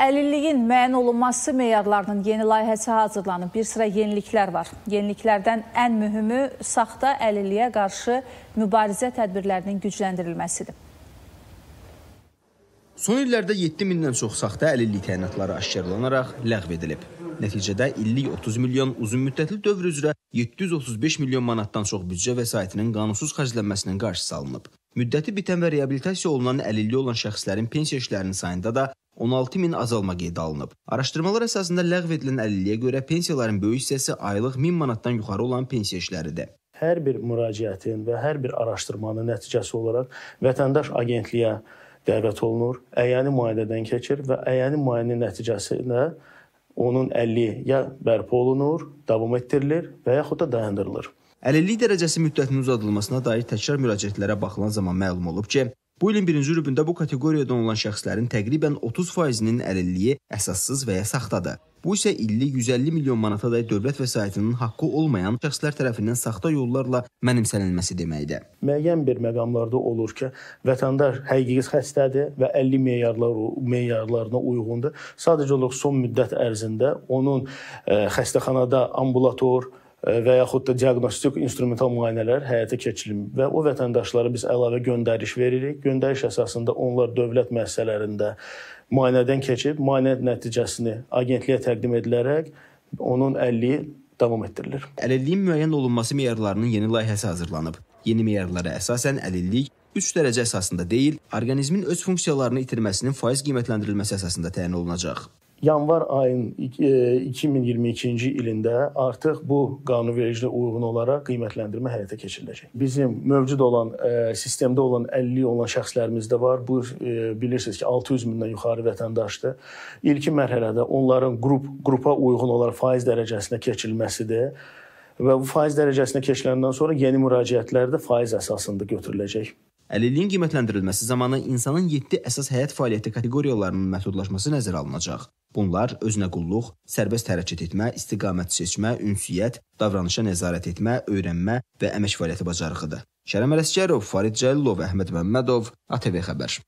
Əlilliyin müəyyən olunması meyarlarının yeni layihəsi hazırlanıb. Bir sıra yeniliklər var. Yeniliklərdən ən mühümü saxta əlilliyə qarşı mübarizə tədbirlərinin gücləndirilməsidir. Son illərdə 7 mindən çox saxta əlillik təyinatları aşkarlanaraq ləğv edilib. Nəticədə illik 30 milyon uzunmüddətli dövr üzrə 735 milyon manatdan çox büdcə vəsaitinin qanunsuz xərclənməsinin qarşısı alınıb. Müddəti bitən və reabilitasiya olunan əlilliyi olan şəxslərin pensiya işlərinin sayında da 16 min azalma qeydə alınıb. Araşdırmalar əsasında ləğv edilən əlilliyə görə pensiyaların böyük hissəsi aylıq 1000 manatdan yuxarı olan pensiya işləridir hər bir müraciətin və hər bir araşdırmanın nəticəsi olaraq vətəndaş agentliyə dəvət olunur, əyani müayinədən keçir və əyani müayinə nəticəsində onun 50 ya bərpa olunur, davam etdirilir və yaxud da dayandırılır. Əlillik dərəcəsi müddətinin uzadılmasına dair təkrar müraciətlərə baxılan zaman məlum olub ki, Bu ilin birinci rübündə bu kateqoriyada olan şəxslərin təqribən 30%-nin əlilliyi əsassız və ya saxtadır. Bu isə illik 150 milyon manatadək dövlət vəsaitinin haqqı olmayan şəxslər tərəfindən saxta yollarla mənimsənilməsi deməkdir. Müəyyən bir məqamlarda olur ki, vətəndaş həqiqi xəstədir və 50 meyarlar meyarlarına uyğundur. Sadəcə olaraq son müddət ərzində onun e, xəstəxanada ambulator və yaxud da diaqnostik instrumental müayinələr həyata keçirilmir və o vətəndaşlara biz əlavə göndəriş veririk. Göndəriş əsasında onlar dövlət müəssisələrində müayinədən keçib, müayinə nəticəsini agentliyə təqdim edilərək onun 50 davam etdirilir. Əlilliyin müəyyən olunması meyarlarının yeni layihəsi hazırlanıb. Yeni meyarlara əsasən əlillik 3 dərəcə əsasında deyil, orqanizmin öz funksiyalarını itirməsinin faiz qiymətləndirilməsi əsasında təyin olunacaq yanvar ayın 2022-ci e, ilində artıq bu qanunvericiliyə uyğun olaraq qiymətləndirmə həyata keçiriləcək. Bizim mövcud olan e, sistemdə olan 50 olan şəxslərimiz də var. Bu e, bilirsiniz ki, 600 mindən yuxarı vətəndaşdır. İlkin mərhələdə onların qrup qrupa uyğun olaraq faiz dərəcəsinə keçirilməsidir və bu faiz dərəcəsinə keçiləndən sonra yeni müraciətlər də faiz əsasında götürüləcək. Əlilliyin qiymətləndirilməsi zamanı insanın 7 əsas həyat fəaliyyəti kateqoriyalarının məhdudlaşması nəzərə alınacaq. Bunlar özünəqulluq, sərbəst hərəkət etmə, istiqamət seçmə, ünsiyyət, davranışa nəzarət etmə, öyrənmə və əmək fəaliyyəti bacarığıdır. Şərəm Ələsgərov, Farid Cəlilov, Əhməd Məmmədov, ATV xəbər.